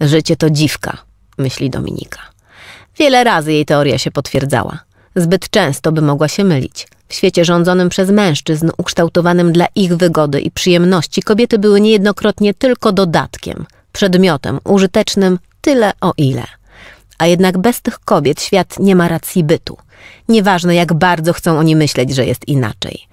Życie to dziwka, myśli Dominika. Wiele razy jej teoria się potwierdzała. Zbyt często by mogła się mylić. W świecie rządzonym przez mężczyzn, ukształtowanym dla ich wygody i przyjemności, kobiety były niejednokrotnie tylko dodatkiem, przedmiotem użytecznym tyle o ile. A jednak bez tych kobiet świat nie ma racji bytu. Nieważne, jak bardzo chcą oni myśleć, że jest inaczej.